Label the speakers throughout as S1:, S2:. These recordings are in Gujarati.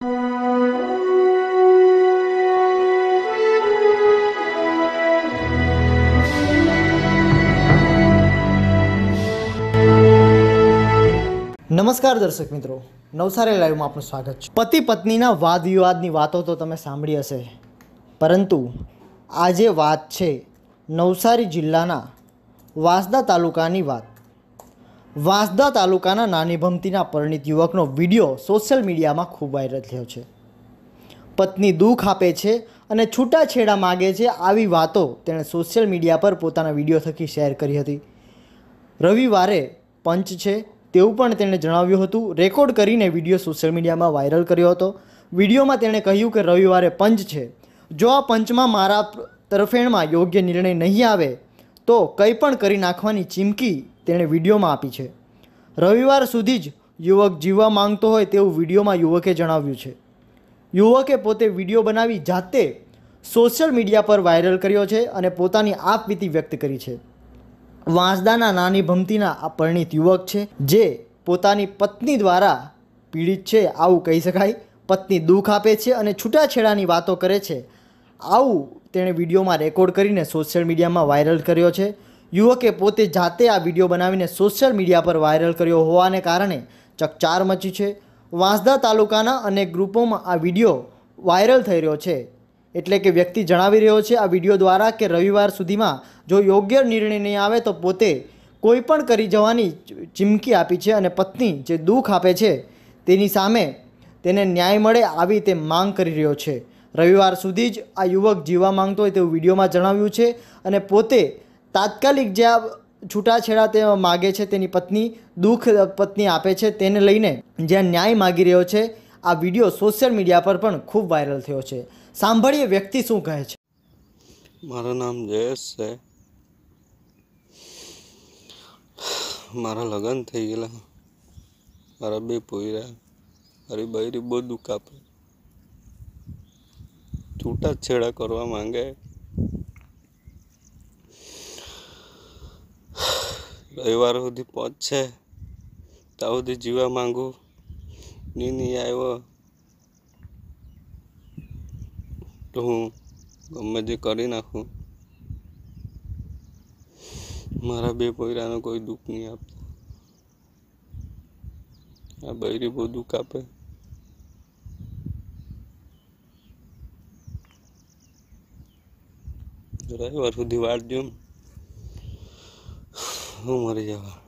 S1: નમસ્કાર દર્શક મિત્રો નવસારી લાઈવમાં આપનું સ્વાગત છે પતિ પત્નીના વાદ વિવાદની વાતો તો તમે સાંભળી હશે પરંતુ આજે વાત છે નવસારી જિલ્લાના વાંસદા તાલુકાની વાત વાંસદા તાલુકાના નાની ભમતીના પરણિત યુવકનો વિડીયો સોશિયલ મીડિયામાં ખૂબ વાયરલ થયો છે પત્ની દુઃખ આપે છે અને છૂટાછેડા માગે છે આવી વાતો તેણે સોશિયલ મીડિયા પર પોતાના વિડીયો થકી શેર કરી હતી રવિવારે પંચ છે તેવું પણ તેણે જણાવ્યું હતું રેકોર્ડ કરીને વિડીયો સોશિયલ મીડિયામાં વાયરલ કર્યો હતો વિડીયોમાં તેણે કહ્યું કે રવિવારે પંચ છે જો આ પંચમાં મારા તરફેણમાં યોગ્ય નિર્ણય નહીં આવે તો કંઈ પણ કરી નાખવાની ચીમકી તેણે વિડીયોમાં આપી છે રવિવાર સુધી જ યુવક જીવવા માંગતો હોય તેવું વિડીયોમાં યુવકે જણાવ્યું છે યુવકે પોતે વિડીયો બનાવી જાતે સોશિયલ મીડિયા પર વાયરલ કર્યો છે અને પોતાની આપવીતી વ્યક્ત કરી છે વાંસદાના નાની ભમતીના આ પરણિત યુવક છે જે પોતાની પત્ની દ્વારા પીડિત છે આવું કહી શકાય પત્ની દુઃખ આપે છે અને છૂટાછેડાની વાતો કરે છે આવું તેણે વિડીયોમાં રેકોર્ડ કરીને સોશિયલ મીડિયામાં વાયરલ કર્યો છે યુવકે પોતે જાતે આ વિડીયો બનાવીને સોશિયલ મીડિયા પર વાયરલ કર્યો હોવાને કારણે ચકચાર મચી છે વાંસદા તાલુકાના અનેક ગ્રુપોમાં આ વિડીયો વાયરલ થઈ રહ્યો છે એટલે કે વ્યક્તિ જણાવી રહ્યો છે આ વિડીયો દ્વારા કે રવિવાર સુધીમાં જો યોગ્ય નિર્ણય નહીં આવે તો પોતે કોઈ પણ કરી જવાની ચીમકી આપી છે અને પત્ની જે દુઃખ આપે છે તેની સામે તેને ન્યાય મળે આવી તે માંગ કરી રહ્યો છે રવિવાર સુધી જ આ યુવક જીવવા માંગતો હોય તેવું વિડીયોમાં જણાવ્યું છે અને પોતે તાત્કાલિક જે આ છૂટાછેડા તે માગે છે તેની પત્ની દુઃખ પત્ની આપે છે તેને લઈને જ્યાં ન્યાય માગી રહ્યો છે આ વિડીયો સોશિયલ મીડિયા પર પણ ખૂબ વાયરલ થયો છે સાંભળીએ વ્યક્તિ શું કહે છે
S2: મારું નામ જયેશ છે મારા લગ્ન થઈ ગયેલા મારા બે પોયરા મારી બૈરી બહુ દુઃખ આપે છૂટાછેડા કરવા માંગે રવિવાર સુધી પહોંચશે ત્યાં સુધી જીવવા માંગુ ની નહીં આવ્યો તો હું ગમે તે કરી નાખું મારા બે પોયરાને કોઈ દુઃખ નહીં આપતો આ બૈરી બહુ દુઃખ આપે રવિવાર સુધી વાળજો હું મરી જવા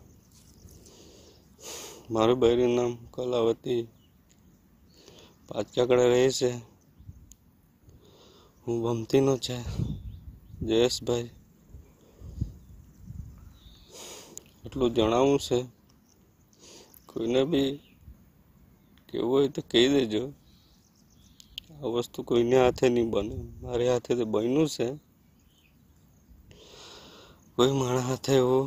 S2: મારું બહેરીનું નામ કલાવતી પાચાકડે રહે છે હું બમતીનો છે જયેશભાઈ એટલું જણાવવું છે કોઈને બી કેવું હોય તો કહી દેજો આ વસ્તુ કોઈને હાથે નહીં બને મારે હાથે તો બન્યું છે કોઈ મારા હાથે એવું